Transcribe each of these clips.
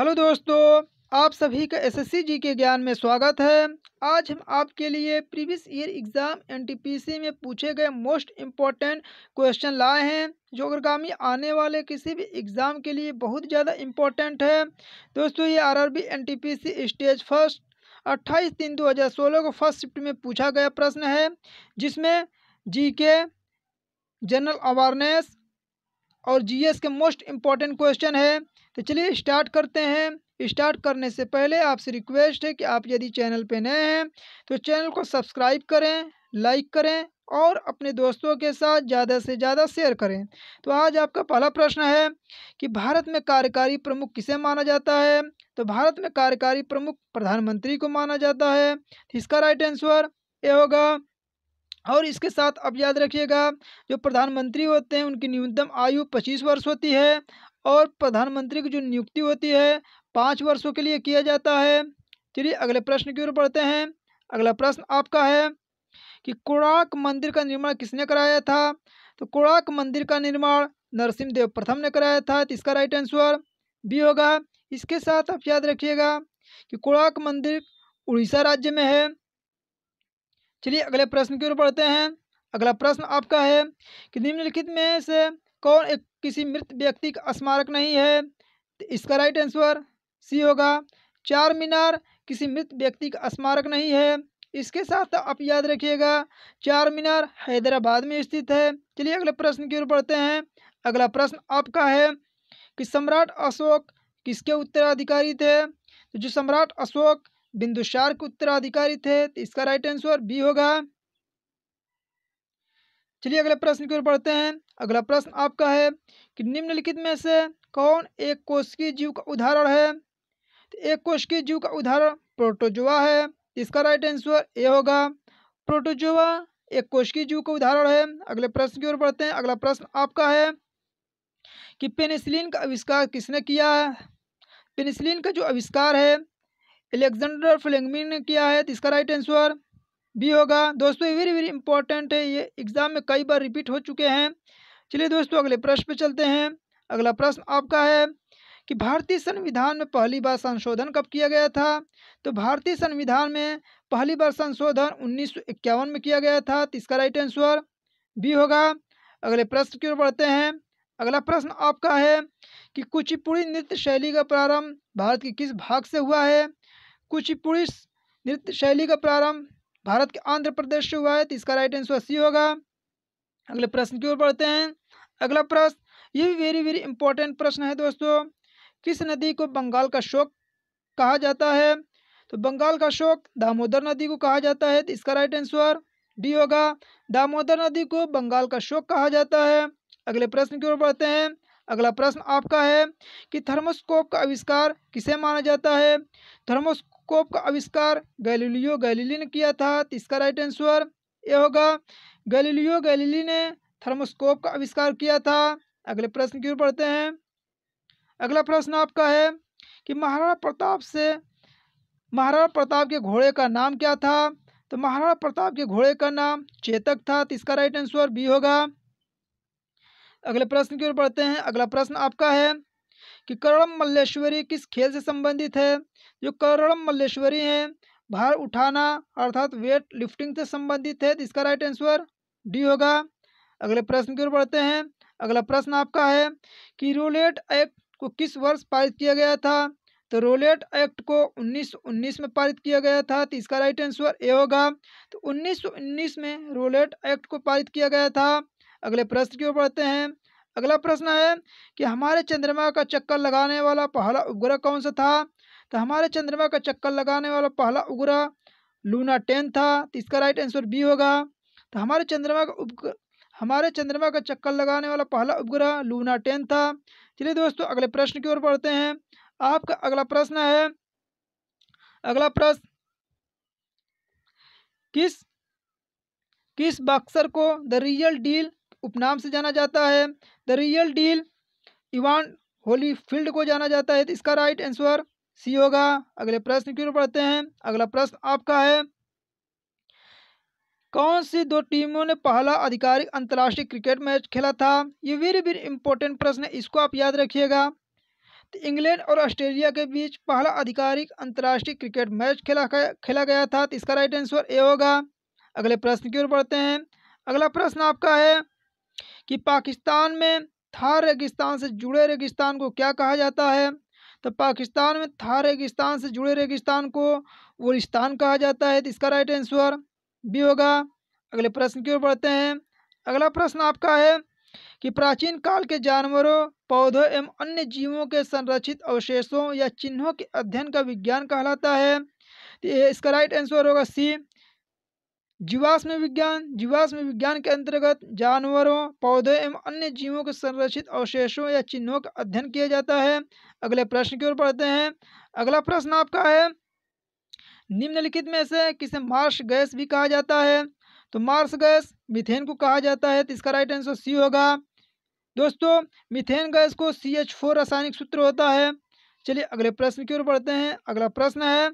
hello दोस्तों आप सभी का एसएससी जी के ज्ञान में स्वागत है आज हम आपके लिए प्रीवियस ईयर एग्ज़ाम एनटीपीसी में पूछे गए मोस्ट इम्पॉर्टेंट क्वेश्चन लाए हैं जो अग्रगामी आने वाले किसी भी एग्ज़ाम के लिए बहुत ज़्यादा इम्पोर्टेंट है दोस्तों ये आरआरबी एनटीपीसी स्टेज फर्स्ट अट्ठाईस तीन दो हज़ार सोलह को फर्स्ट शिफ्ट में पूछा गया प्रश्न है जिसमें जी के जनरल अवेयरनेस और जीएस के मोस्ट इम्पॉर्टेंट क्वेश्चन है तो चलिए स्टार्ट करते हैं स्टार्ट करने से पहले आपसे रिक्वेस्ट है कि आप यदि चैनल पर नए हैं तो चैनल को सब्सक्राइब करें लाइक करें और अपने दोस्तों के साथ ज़्यादा से ज़्यादा शेयर करें तो आज आपका पहला प्रश्न है कि भारत में कार्यकारी प्रमुख किसे माना जाता है तो भारत में कार्यकारी प्रमुख प्रधानमंत्री को माना जाता है तो इसका राइट आंसर ये होगा और इसके साथ अब याद रखिएगा जो प्रधानमंत्री होते हैं उनकी न्यूनतम आयु 25 वर्ष होती है और प्रधानमंत्री की जो नियुक्ति होती है पाँच वर्षों के लिए किया जाता है चलिए अगले प्रश्न की ओर पढ़ते हैं अगला प्रश्न आपका है कि कोणार्क मंदिर का निर्माण किसने कराया था तो कोणार्क मंदिर का निर्माण नरसिंह देव प्रथम ने कराया था तो इसका राइट आंसर बी होगा इसके साथ आप याद रखिएगा कि कोणार्क मंदिर उड़ीसा राज्य में है चलिए अगले प्रश्न की ओर पढ़ते हैं अगला प्रश्न आपका है कि निम्नलिखित में से कौन एक किसी मृत व्यक्ति का स्मारक नहीं है तो इसका राइट आंसर सी होगा चार मीनार किसी मृत व्यक्ति का स्मारक नहीं है इसके साथ तो आप याद रखिएगा चार मीनार हैदराबाद में स्थित है चलिए अगले प्रश्न की ओर पढ़ते हैं अगला प्रश्न आपका है कि सम्राट अशोक किसके उत्तराधिकारी थे तो जो सम्राट अशोक बिंदुसार के उत्तराधिकारी थे तो इसका राइट आंसर बी होगा चलिए अगले प्रश्न की ओर बढ़ते हैं अगला प्रश्न आपका है कि निम्नलिखित में से कौन एक कोशिकीय जीव का उदाहरण है तो एक कोशिकीय जीव का उदाहरण प्रोटोजोआ है इसका राइट आंसर ए होगा प्रोटोजोआ एक कोशिकीय जीव का उदाहरण है अगले प्रश्न की ओर बढ़ते हैं अगला प्रश्न आपका है कि पेनिसिलिन का आविष्कार किसने किया है पेनिसिलिन का जो आविष्कार है एलेक्जेंडर फ्लेंगमिन ने किया है तो इसका राइट आंसर भी होगा दोस्तों ये वेरी वेरी इंपॉर्टेंट है ये एग्ज़ाम में कई बार रिपीट हो चुके हैं चलिए दोस्तों अगले प्रश्न पे चलते हैं अगला प्रश्न आपका है कि भारतीय संविधान में पहली बार संशोधन कब किया गया था तो भारतीय संविधान में पहली बार संशोधन उन्नीस में किया गया था तो इसका राइट आंसर बी होगा अगले प्रश्न की ओर बढ़ते हैं अगला प्रश्न आपका है कि कुचिपुड़ी नृत्य शैली का प्रारंभ भारत के किस भाग से हुआ है कुचिपुड़ी नृत्य शैली का प्रारंभ भारत के आंध्र प्रदेश से हुआ है तो इसका राइट आंसर अस्सी होगा अगले प्रश्न की ओर बढ़ते हैं अगला प्रश्न ये भी वेरी वेरी इंपॉर्टेंट प्रश्न है दोस्तों किस नदी को बंगाल का शोक कहा जाता है तो बंगाल का शोक दामोदर नदी को कहा जाता है तो इसका राइट आंसर डी होगा दामोदर नदी को बंगाल का शोक कहा जाता है अगले प्रश्न की ओर बढ़ते हैं अगला प्रश्न आपका है कि थर्मोस्कोप का आविष्कार किसे माना जाता है थर्मोस्कोप टेलीस्कोप का आविष्कार गैलीलियो गैलीली ने किया था तो इसका राइट आंसर ये होगा गैलीलियो गैलीली ने थर्मोस्कोप का आविष्कार किया था अगले प्रश्न की ओर पढ़ते हैं अगला प्रश्न आपका है कि महाराणा प्रताप से महाराणा प्रताप के घोड़े का नाम क्या था तो महाराणा प्रताप के घोड़े का नाम चेतक था तो इसका राइट आंसर बी होगा अगले प्रश्न की ओर पढ़ते हैं अगला प्रश्न आपका है कि करम मल्लेश्वरी किस खेल से संबंधित है जो करोड़म मल्लेश्वरी हैं भार उठाना अर्थात वेट लिफ्टिंग से संबंधित है इसका राइट आंसर डी होगा अगले प्रश्न की ओर बढ़ते हैं अगला प्रश्न आपका है कि रोलेट एक्ट को किस वर्ष पारित किया गया था तो रोलेट एक्ट को 1919 में पारित किया गया था तो इसका राइट आंसर ए होगा तो 1919 में रोलेट एक्ट को पारित किया गया था अगले प्रश्न की ओर बढ़ते हैं अगला प्रश्न है कि हमारे चंद्रमा का चक्कर लगाने वाला पहला उपग्रह कौन सा था तो हमारे चंद्रमा का चक्कर लगाने वाला पहला उग्रह लूना टेन था तो इसका राइट आंसर बी होगा तो हमारे चंद्रमा का उप हमारे चंद्रमा का चक्कर लगाने वाला पहला उपग्रह लूना टेन था चलिए दोस्तों अगले प्रश्न की ओर पढ़ते हैं आपका अगला प्रश्न है अगला प्रश्न किस किस बॉक्सर को द रियल डील उपनाम से जाना जाता है the real deal Evan Holyfield को जाना जाता है तो इसका राइट आंसर सी होगा अगले प्रश्न की ओर पढ़ते हैं अगला प्रश्न आपका है कौन सी दो टीमों ने पहला आधिकारिक अंतर्राष्ट्रीय क्रिकेट मैच खेला था ये वेरी वेरी इंपॉर्टेंट प्रश्न है इसको आप याद रखिएगा तो इंग्लैंड और ऑस्ट्रेलिया के बीच पहला आधिकारिक अंतर्राष्ट्रीय क्रिकेट मैच खेला खेला गया था तो इसका राइट आंसर ए होगा अगले प्रश्न की ओर पढ़ते हैं अगला प्रश्न आपका है कि पाकिस्तान में थार रेगिस्तान से जुड़े रेगिस्तान को क्या कहा जाता है तो पाकिस्तान में था रेगिस्तान से जुड़े रेगिस्तान को वोलिस्तान कहा जाता है तो इसका राइट आंसर बी होगा अगले प्रश्न की ओर बढ़ते हैं अगला प्रश्न आपका है कि प्राचीन काल के जानवरों पौधों एवं अन्य जीवों के संरक्षित अवशेषों या चिन्हों के अध्ययन का विज्ञान कहलाता है तो इसका राइट आंसर होगा सी जीवाश्म विज्ञान जीवाश्म विज्ञान के अंतर्गत जानवरों पौधों एवं अन्य जीवों के संरक्षित अवशेषों या चिन्हों का अध्ययन किया जाता है अगले प्रश्न की ओर पढ़ते हैं अगला प्रश्न आपका है निम्नलिखित में से किसे मार्स गैस भी कहा जाता है तो मार्स गैस मिथेन को कहा जाता है तो इसका राइट आंसर सी होगा दोस्तों मिथेन गैस को सी एच फोर रासायनिक सूत्र होता है चलिए अगले प्रश्न की ओर पढ़ते हैं अगला प्रश्न है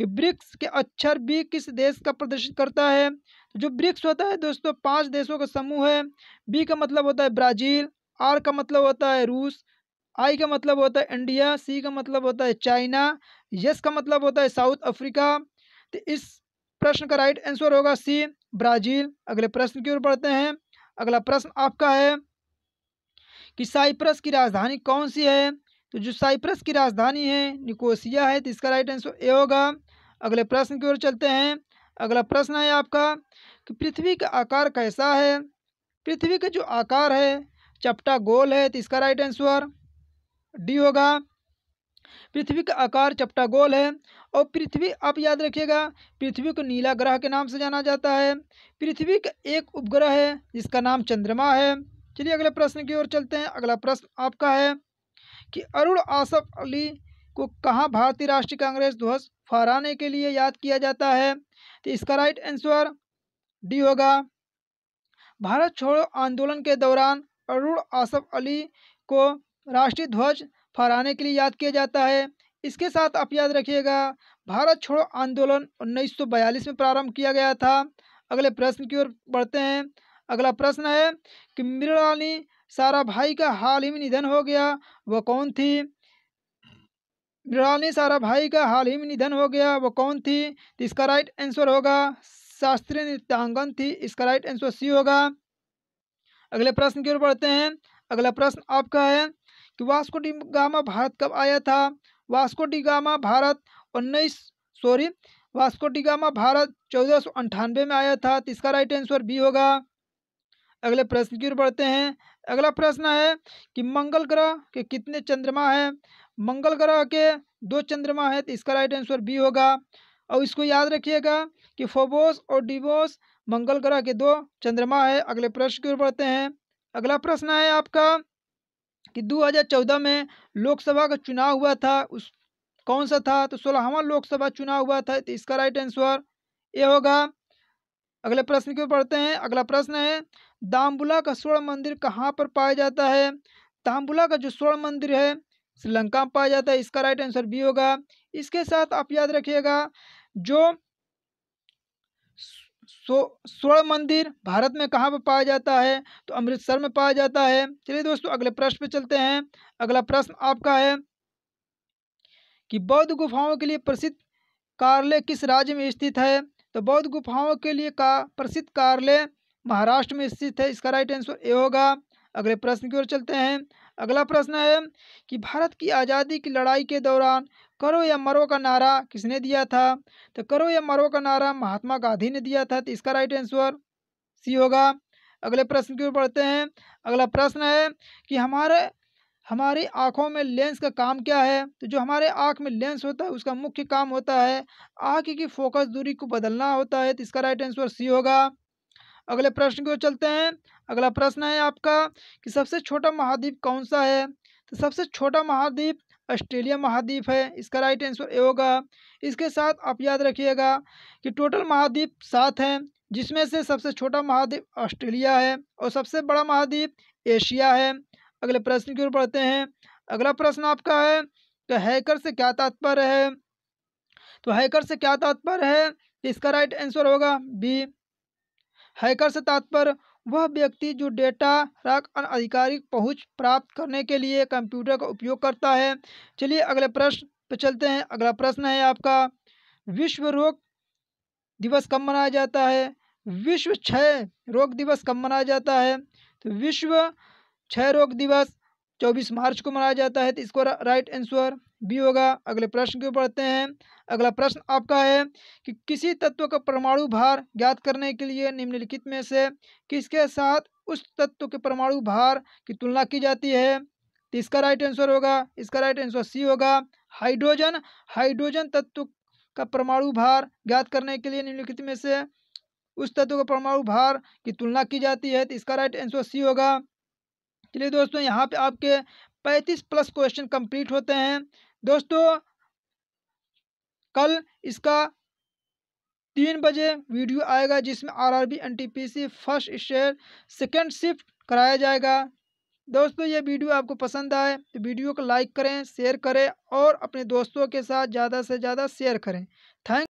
कि ब्रिक्स के अक्षर बी किस देश का प्रदर्शित करता है तो जो ब्रिक्स होता है दोस्तों पांच देशों का समूह है बी का मतलब होता है ब्राज़ील आर का मतलब होता है रूस आई का मतलब होता है इंडिया सी का मतलब होता है चाइना यस का मतलब होता है साउथ अफ्रीका तो इस प्रश्न का राइट आंसर होगा सी ब्राज़ील अगले प्रश्न की ओर पढ़ते हैं अगला प्रश्न आपका है कि साइप्रस की राजधानी कौन सी है तो जो साइप्रस की राजधानी है निकोसिया है तो इसका राइट आंसर ए होगा अगले प्रश्न की ओर चलते हैं अगला प्रश्न है आपका कि पृथ्वी का आकार कैसा है पृथ्वी का जो आकार है चपटा गोल है तो इसका राइट आंसर डी होगा पृथ्वी का आकार चपटा गोल है और पृथ्वी आप याद रखिएगा पृथ्वी को नीला ग्रह के नाम से जाना जाता है पृथ्वी का एक उपग्रह है जिसका नाम चंद्रमा है चलिए अगले प्रश्न की ओर चलते हैं अगला प्रश्न आपका है कि अरुण आसफ अली को कहाँ भारतीय राष्ट्रीय कांग्रेस ध्वज फहराने के लिए याद किया जाता है तो इसका राइट आंसर डी होगा भारत छोड़ो आंदोलन के दौरान अरुण आसफ अली को राष्ट्रीय ध्वज फहराने के लिए याद किया जाता है इसके साथ आप याद रखिएगा भारत छोड़ो आंदोलन 1942 में प्रारंभ किया गया था अगले प्रश्न की ओर बढ़ते हैं अगला प्रश्न है कि मृणाली सारा भाई का हाल ही में निधन हो गया वह कौन थी रानी सारा भाई का हाल ही में निधन हो गया वो कौन थी तो इसका राइट आंसर होगा शास्त्रीय नृत्यांगन थी इसका राइट आंसर सी होगा अगले प्रश्न की ओर बढ़ते हैं अगला प्रश्न आपका है कि वास्को डी गामा भारत कब आया था वास्को डी गामा भारत उन्नीस sorry Vasco da Gama Bharat चौदह सौ अंठानवे में आया था तो इसका राइट आंसर बी होगा अगले प्रश्न की ओर बढ़ते हैं अगला प्रश्न है कि मंगल ग्रह के कितने चंद्रमा हैं मंगल ग्रह के दो चंद्रमा है तो इसका राइट आंसर बी होगा और इसको याद रखिएगा कि फोबोस और डिबोस मंगल ग्रह के दो चंद्रमा है अगले प्रश्न की ओर बढ़ते हैं अगला प्रश्न है आपका कि 2014 में लोकसभा का चुनाव हुआ था उस कौन सा था तो सोलहवा लोकसभा चुनाव हुआ था तो इसका राइट आंसर ये होगा अगले प्रश्न की ओर बढ़ते हैं अगला प्रश्न है दाम्बुला का स्वर्ण मंदिर कहाँ पर पाया जाता है दाम्बुला का जो स्वर्ण मंदिर है श्रीलंका में पाया जाता है इसका राइट आंसर बी होगा इसके साथ आप याद रखिएगा जो स्वर्ण मंदिर भारत में कहाँ पर पाया जाता है तो अमृतसर में पाया जाता है चलिए दोस्तों अगले प्रश्न पे चलते हैं अगला प्रश्न आपका है कि बौद्ध गुफाओं के लिए प्रसिद्ध कार्यालय किस राज्य में स्थित है तो बौद्ध गुफाओं के लिए का प्रसिद्ध कार्यालय महाराष्ट्र में स्थित है इसका राइट आंसर ए होगा अगले प्रश्न की ओर चलते हैं अगला प्रश्न है कि भारत की आज़ादी की लड़ाई के दौरान करो या मरो का नारा किसने दिया था तो करो या मरो का नारा महात्मा गांधी ने दिया था तो इसका राइट आंसर सी होगा अगले प्रश्न की ओर पढ़ते हैं अगला प्रश्न है कि हमारे हमारी आँखों में लेंस का काम क्या है तो जो हमारे आँख में लेंस होता है उसका मुख्य काम होता है आँख की फोकस दूरी को बदलना होता है तो इसका राइट आंसर सी होगा अगले प्रश्न की ओर चलते हैं अगला प्रश्न है आपका कि सबसे छोटा महाद्वीप कौन सा है तो सबसे छोटा महाद्वीप ऑस्ट्रेलिया महाद्वीप है इसका राइट आंसर ए होगा इसके साथ आप याद रखिएगा कि टोटल महाद्वीप सात हैं जिसमें से सबसे छोटा महाद्वीप ऑस्ट्रेलिया है और सबसे बड़ा महाद्वीप एशिया है अगले प्रश्न की ओर पढ़ते हैं अगला प्रश्न आपका है कि हैकर से क्या तात्पर्य है तो हैकर से क्या तात्पर्य है तो इसका राइट आंसर होगा बी हैकर से तात्पर्य वह व्यक्ति जो डेटा तक अनाधिकारिक पहुंच प्राप्त करने के लिए कंप्यूटर का उपयोग करता है चलिए अगले प्रश्न पर चलते हैं अगला प्रश्न है आपका विश्व रोग दिवस कब मनाया जाता है विश्व क्षय रोग दिवस कब मनाया जाता है तो विश्व क्षय रोग दिवस चौबीस मार्च को मनाया जाता है तो इसको राइट आंसर बी होगा अगले प्रश्न क्यों पढ़ते हैं अगला प्रश्न आपका है कि किसी तत्व का परमाणु भार ज्ञात करने के लिए निम्नलिखित में से किसके साथ उस तत्व के परमाणु भार की तुलना की जाती है तो इसका राइट आंसर होगा इसका राइट आंसर सी होगा हाइड्रोजन हाइड्रोजन तत्व का परमाणु भार ज्ञात करने के लिए निम्नलिखित में से उस तत्व का परमाणु भार की तुलना की जाती है तो इसका राइट आंसर सी होगा चलिए दोस्तों यहाँ पे आपके पैंतीस प्लस क्वेश्चन कंप्लीट होते हैं दोस्तों कल इसका तीन बजे वीडियो आएगा जिसमें आरआरबी एनटीपीसी फर्स्ट शेयर सेकंड शिफ्ट कराया जाएगा दोस्तों ये वीडियो आपको पसंद आए तो वीडियो को लाइक करें शेयर करें और अपने दोस्तों के साथ ज़्यादा से ज़्यादा शेयर करें थैंक